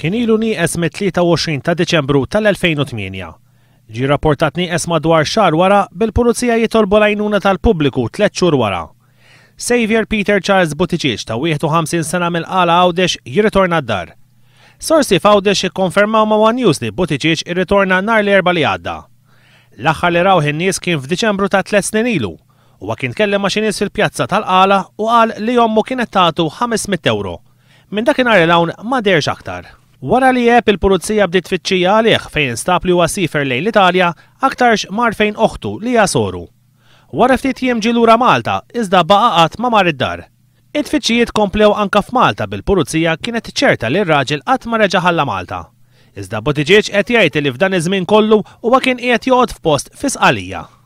Kien ilu nieqes mit-23 ta' Deċembru tal-2008. Ġi rapportat nieqes madwar xar wara bil-pulizija jitolbu l-għajnuna tal-pubbliku tliet xhur wara. Xavier Peter Charles Buttigieg ta' 51 sena mill-qala għawdex jirritorna d-dar. Sorsi f'għawdex ikkonfermaw ma' One News li Buttigieg irritorna nar li erba li għadda. L-aħħar li rawħin in-nies kien f'Diċembru ta' tliet snin ilu u kien kellem ma' nies fil-pjazza tal-qala u qal li jommu kienet tagħtu 500 euro. Minn dakinhar il-hawn ma derx aktar. Wara li jeb il-pulizija bdiet tfittxija għalih fejn stab li wasifer lejn l-Italja aktarx mar fejn oħtu li jasoru. Wara ftit jiem lura Malta iżda baqa ma mar id-dar. It-tfittxijiet komplew anka f'Malta bil-pulizija kienet ċerta li r-raġel qatt ma reġa' Malta. Iżda Botiġieċ qed jgħid li f'dan iż-żmien kollu huwa kien qed joqgħod f'post fis qalija.